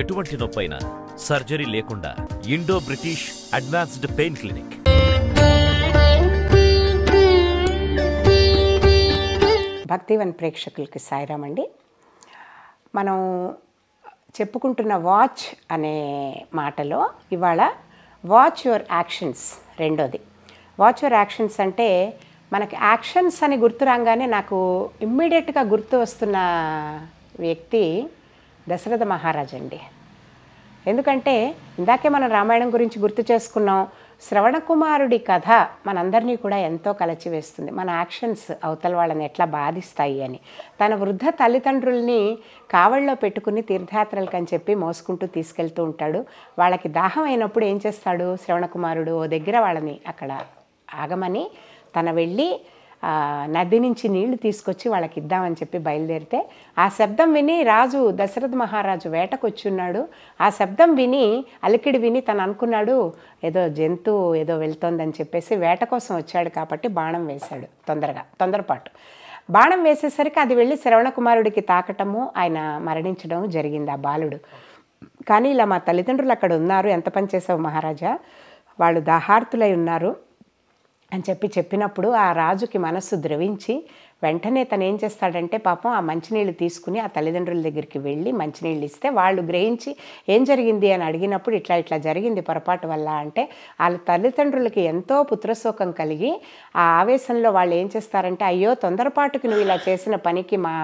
ఎటువంటి నొప్పైనా సర్జరీ లేకుండా Indo British advanced pain clinic భక్తివన్ ప్రేక్షకులకి సాయిరామ్ అండి మనం చెప్పుకుంటున్న వాచ్ అనే మాటలో ఇవాళ వాచ్ యువర్ యాక్షన్స్ రెండోది వాచ్ యువర్ యాక్షన్స్ అంటే మనకి యాక్షన్స్ అని గుర్తు రాగానే నాకు ఇమ్మీడియట్గా గుర్తు వస్తున్న వ్యక్తి దశరథ మహారాజ్ అండి ఎందుకంటే ఇందాకే మనం రామాయణం గురించి గుర్తు చేసుకున్నాం శ్రవణకుమారుడి కథ మనందరినీ కూడా ఎంతో కలచివేస్తుంది మన యాక్షన్స్ అవతల వాళ్ళని ఎట్లా బాధిస్తాయి అని తన వృద్ధ తల్లిదండ్రుల్ని కావళ్ళలో పెట్టుకుని తీర్థయాత్రలకు అని చెప్పి మోసుకుంటూ తీసుకెళ్తూ ఉంటాడు వాళ్ళకి దాహం అయినప్పుడు ఏం చేస్తాడు శ్రవణకుమారుడు ఓ దగ్గర వాళ్ళని అక్కడ ఆగమని తన వెళ్ళి నది నుంచి నీళ్లు తీసుకొచ్చి వాళ్ళకి ఇద్దామని చెప్పి బయలుదేరితే ఆ శబ్దం విని రాజు దశరథ మహారాజు వేటకొచ్చున్నాడు ఆ శబ్దం విని అలికిడి విని తను అనుకున్నాడు ఏదో జంతువు ఏదో వెళ్తోందని చెప్పేసి వేట కోసం వచ్చాడు కాబట్టి బాణం వేశాడు తొందరగా తొందరపాటు బాణం వేసేసరికి అది వెళ్ళి శ్రవణకుమారుడికి తాకటము ఆయన మరణించడం జరిగింది ఆ బాలుడు కానీ ఇలా మా తల్లిదండ్రులు అక్కడ ఉన్నారు ఎంత పని చేసావు మహారాజా వాళ్ళు దాహార్తులై ఉన్నారు అని చెప్పి చెప్పినప్పుడు ఆ రాజుకి మనస్సు ద్రవించి వెంటనే తను ఏం చేస్తాడంటే పాపం ఆ మంచినీళ్ళు తీసుకుని ఆ తల్లిదండ్రుల దగ్గరికి వెళ్ళి మంచినీళ్ళు ఇస్తే వాళ్ళు గ్రహించి ఏం జరిగింది అని అడిగినప్పుడు ఇట్లా ఇట్లా జరిగింది పొరపాటు వల్ల అంటే వాళ్ళ తల్లిదండ్రులకి ఎంతో పుత్రశోకం కలిగి ఆ ఆవేశంలో వాళ్ళు ఏం చేస్తారంటే అయ్యో తొందరపాటుకి నువ్వు ఇలా చేసిన పనికి మా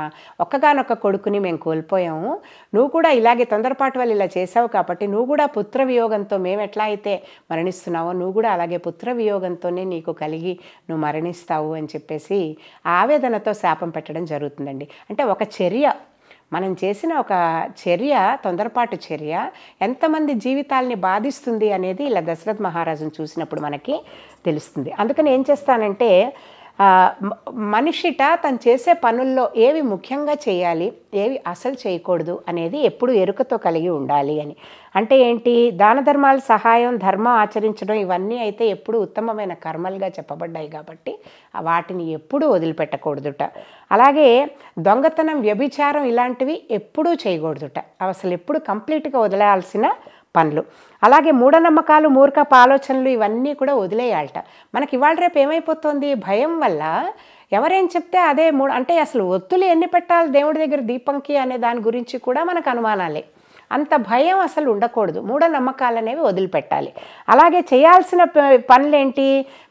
ఒక్కగానొక్క కొడుకుని మేము కోల్పోయాము నువ్వు కూడా ఇలాగే తొందరపాటు వల్ల ఇలా చేసావు కాబట్టి నువ్వు కూడా పుత్ర వియోగంతో మేము ఎట్లా అయితే మరణిస్తున్నావో నువ్వు కూడా అలాగే పుత్ర వియోగంతోనే నీకు కలిగి నువ్వు మరణిస్తావు అని చెప్పేసి ఆవేదన దుర్యోధనతో శాపం పెట్టడం జరుగుతుందండి అంటే ఒక చర్య మనం చేసిన ఒక చర్య తొందరపాటు చర్య ఎంతమంది జీవితాల్ని బాధిస్తుంది అనేది ఇలా దశరథ్ మహారాజును చూసినప్పుడు మనకి తెలుస్తుంది అందుకని ఏం చేస్తానంటే మనిషిట తను చేసే పనుల్లో ఏవి ముఖ్యంగా చేయాలి ఏవి అసలు చేయకూడదు అనేది ఎప్పుడు ఎరుకతో కలిగి ఉండాలి అని అంటే ఏంటి దాన ధర్మాల సహాయం ధర్మం ఆచరించడం ఇవన్నీ అయితే ఎప్పుడు ఉత్తమమైన కర్మలుగా చెప్పబడ్డాయి కాబట్టి వాటిని ఎప్పుడూ వదిలిపెట్టకూడదుట అలాగే దొంగతనం వ్యభిచారం ఇలాంటివి ఎప్పుడూ చేయకూడదుట అసలు ఎప్పుడు కంప్లీట్గా వదిలేయాల్సిన పనులు అలాగే మూఢనమ్మకాలు మూర్ఖపు ఆలోచనలు ఇవన్నీ కూడా వదిలేయాలట మనకి ఇవాళ రేపు ఏమైపోతుంది భయం వల్ల ఎవరేం చెప్తే అదే మూడు అంటే అసలు ఒత్తులు ఎన్ని పెట్టాలి దేవుడి దగ్గర దీపంకి అనే దాని గురించి కూడా మనకు అనుమానాలే అంత భయం అసలు ఉండకూడదు మూఢనమ్మకాలు అనేవి వదిలిపెట్టాలి అలాగే చేయాల్సిన పనులేంటి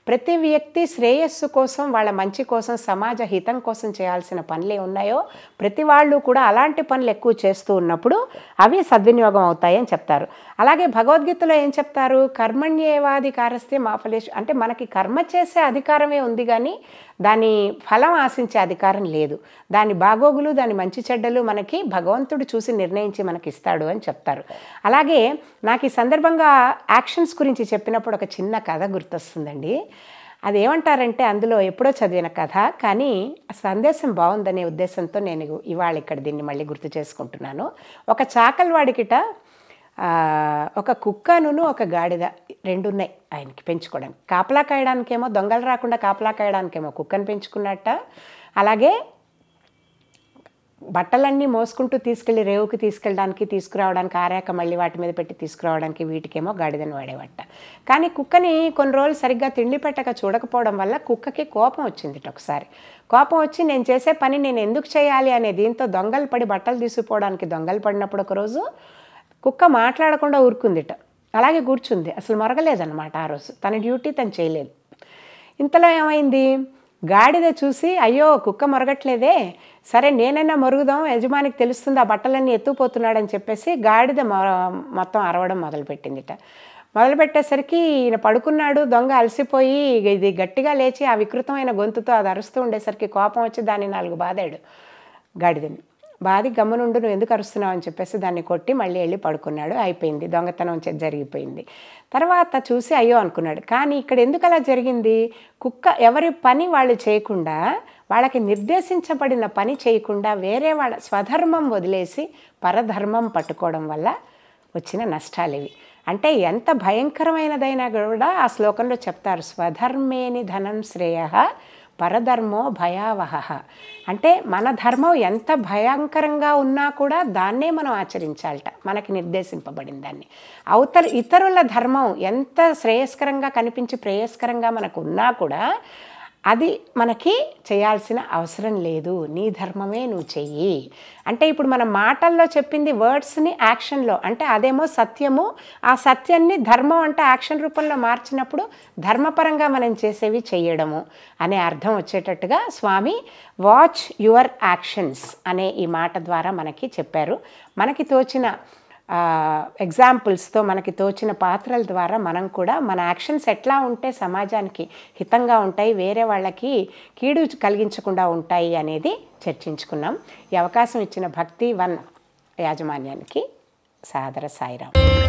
ప్రతి వ్యక్తి శ్రేయస్సు కోసం వాళ్ళ మంచి కోసం సమాజ హితం కోసం చేయాల్సిన పనులే ఉన్నాయో ప్రతి వాళ్ళు కూడా అలాంటి పనులు ఎక్కువ చేస్తూ ఉన్నప్పుడు అవి సద్వినియోగం అవుతాయని చెప్తారు అలాగే భగవద్గీతలో ఏం చెప్తారు కర్మణ్యేవాధికారస్తే ఫలేష్ అంటే మనకి కర్మ చేసే అధికారమే ఉంది కానీ దాని ఫలం ఆశించే అధికారం లేదు దాని బాగోగులు దాని మంచి చెడ్డలు మనకి భగవంతుడు చూసి నిర్ణయించి మనకి ఇస్తాడు అని చెప్తారు అలాగే నాకు ఈ సందర్భంగా యాక్షన్స్ గురించి చెప్పినప్పుడు ఒక చిన్న కథ గుర్తొస్తుందండి అదేమంటారంటే అందులో ఎప్పుడో చదివిన కథ కానీ సందేశం బాగుందనే ఉద్దేశంతో నేను ఇవాళ ఇక్కడ దీన్ని మళ్ళీ గుర్తు చేసుకుంటున్నాను ఒక చాకల్వాడికిట ఒక కుక్కను ఒక గాడిద రెండు ఉన్నాయి ఆయనకి పెంచుకోవడానికి కాపలా కాయడానికేమో దొంగలు రాకుండా కాపలా కాయడానికేమో కుక్కను పెంచుకున్నట్ట అలాగే బట్టలన్నీ మోసుకుంటూ తీసుకెళ్ళి రేవుకి తీసుకెళ్ళడానికి తీసుకురావడానికి ఆరాక మళ్ళీ వాటి మీద పెట్టి తీసుకురావడానికి వీటికేమో గాడిదని వాడేవట కానీ కుక్కని కొన్ని రోజులు సరిగ్గా తిండి పెట్టక చూడకపోవడం వల్ల కుక్కకి కోపం వచ్చింది ఒకసారి కోపం వచ్చి నేను చేసే పని నేను ఎందుకు చేయాలి అనే దీంతో దొంగలు పడి బట్టలు తీసుకుపోవడానికి దొంగలు పడినప్పుడు ఒకరోజు కుక్క మాట్లాడకుండా ఊరుకుందిట అలాగే కూర్చుంది అసలు మరగలేదన్నమాట ఆ రోజు తన డ్యూటీ తను చేయలేదు ఇంతలో ఏమైంది గాడిద చూసి అయ్యో కుక్క మొరగట్లేదే సరే నేనైనా మరుగుదాం యజమానికి తెలుస్తుంది ఆ బట్టలన్నీ ఎత్తుపోతున్నాడని చెప్పేసి గాడిద మొత్తం అరవడం మొదలుపెట్టిందిట మొదలుపెట్టేసరికి ఈయన పడుకున్నాడు దొంగ అలసిపోయి ఇది గట్టిగా లేచి ఆ వికృతమైన గొంతుతో అది అరుస్తూ ఉండేసరికి కోపం వచ్చి దాన్ని నాలుగు బాధాడు గాడిదని బాధి గమనుండు నువ్వు ఎందుకు అరుస్తున్నావు అని చెప్పేసి దాన్ని కొట్టి మళ్ళీ వెళ్ళి పడుకున్నాడు అయిపోయింది దొంగతనం జరిగిపోయింది తర్వాత చూసి అయ్యో అనుకున్నాడు కానీ ఇక్కడ ఎందుకు అలా జరిగింది కుక్క ఎవరి పని వాళ్ళు చేయకుండా వాళ్ళకి నిర్దేశించబడిన పని చేయకుండా వేరే వాళ్ళ స్వధర్మం వదిలేసి పరధర్మం పట్టుకోవడం వల్ల వచ్చిన నష్టాలు ఇవి అంటే ఎంత భయంకరమైనదైనా కూడా ఆ శ్లోకంలో చెప్తారు స్వధర్మేని ధనం శ్రేయ పరధర్మో భయావహ అంటే మన ధర్మం ఎంత భయంకరంగా ఉన్నా కూడా దాన్నే మనం ఆచరించాలట మనకి నిర్దేశింపబడిన దాన్ని అవతల ఇతరుల ధర్మం ఎంత శ్రేయస్కరంగా కనిపించి ప్రేయస్కరంగా మనకు ఉన్నా కూడా అది మనకి చేయాల్సిన అవసరం లేదు నీ ధర్మమే నువ్వు చెయ్యి అంటే ఇప్పుడు మన మాటల్లో చెప్పింది వర్డ్స్ని యాక్షన్లో అంటే అదేమో సత్యము ఆ సత్యాన్ని ధర్మం అంటే యాక్షన్ రూపంలో మార్చినప్పుడు ధర్మపరంగా మనం చేసేవి చేయడము అనే అర్థం వచ్చేటట్టుగా స్వామి వాచ్ యువర్ యాక్షన్స్ అనే ఈ మాట ద్వారా మనకి చెప్పారు మనకి తోచిన ఎగ్జాంపుల్స్తో మనకి తోచిన పాత్రల ద్వారా మనం కూడా మన యాక్షన్స్ ఎట్లా ఉంటే సమాజానికి హితంగా ఉంటాయి వేరే వాళ్ళకి కీడు కలిగించకుండా ఉంటాయి అనేది చర్చించుకున్నాం ఈ అవకాశం ఇచ్చిన భక్తి వన్ యాజమాన్యానికి సాదర సాయిరామ్